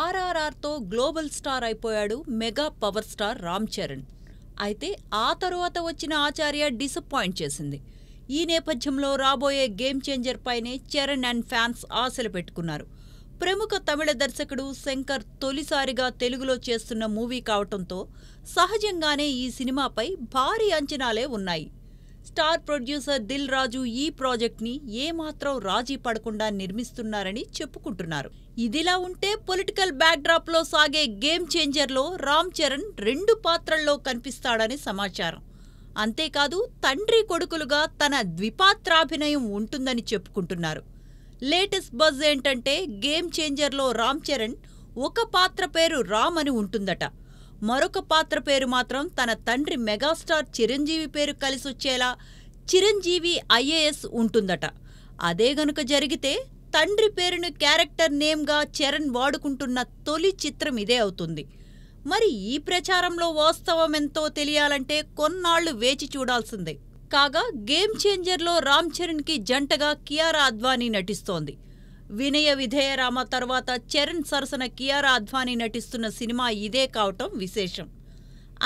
ఆర్ఆర్ఆర్తో global star అయిపోయాడు mega power star Ram Charan అయితే ఆ తరువాత వచ్చిన ఆచార్య డిసప్పాయింట్ చేసింది ఈ నేపథ్యంలో రాబోయే గేమ్ చేంజర్ పైనే చరణ్ అండ్ ఫ్యాన్స్ ఆశలు పెట్టుకున్నారు ప్రముఖ తమిళ దర్శకుడు శంకర్ తొలిసారిగా తెలుగులో చేస్తున్న మూవీ కావటంతో సహజంగానే ఈ సినిమాపై భారీ అంచనాలే ఉన్నాయి స్టార్ ప్రొడ్యూసర్ దిల్ రాజు ఈ ప్రాజెక్ట్ని ఏమాత్రం రాజీ పడకుండా నిర్మిస్తున్నారని చెప్పుకుంటున్నారు ఇదిలా ఉంటే పొలిటికల్ బ్యాక్డ్రాప్లో సాగే గేమ్ చేంజర్లో రామ్ చరణ్ రెండు పాత్రల్లో కనిపిస్తాడని సమాచారం అంతేకాదు తండ్రి కొడుకులుగా తన ద్విపాత్రాభినయం ఉంటుందని చెప్పుకుంటున్నారు లేటెస్ట్ బజ్ ఏంటంటే గేమ్ చేంజర్లో రామ్ చరణ్ ఒక పాత్ర పేరు రామ్ అని ఉంటుందట మరొక పాత్ర పేరు మాత్రం తన తండ్రి మెగాస్టార్ చిరంజీవి పేరు కలిసొచ్చేలా చిరంజీవి ఐఏఎస్ ఉంటుందట అదే గనుక జరిగితే తండ్రి పేరును క్యారెక్టర్ నేమ్గా చరణ్ వాడుకుంటున్న తొలి చిత్రం ఇదే అవుతుంది మరి ఈ ప్రచారంలో వాస్తవం ఎంతో తెలియాలంటే కొన్నాళ్లు వేచి చూడాల్సిందే కాగా గేమ్ చేంజర్లో రామ్ చరణ్కి జంటగా కియారా అద్వానీ నటిస్తోంది వినయ విధేయరామ తర్వాత చరణ్ సరసన కియారా అద్వానీ నటిస్తున్న సినిమా ఇదే కావటం విశేషం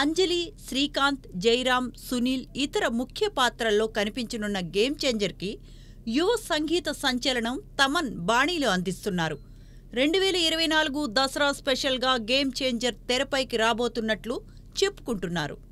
అంజలి శ్రీకాంత్ జైరామ్ సునీల్ ఇతర ముఖ్య పాత్రల్లో కనిపించనున్న గేమ్ చేంజర్కి యువ సంగీత సంచలనం తమన్ బాణీలు అందిస్తున్నారు రెండు వేల ఇరవై నాలుగు దసరా స్పెషల్గా గేమ్ చేంజర్ తెరపైకి రాబోతున్నట్లు చెప్పుకుంటున్నారు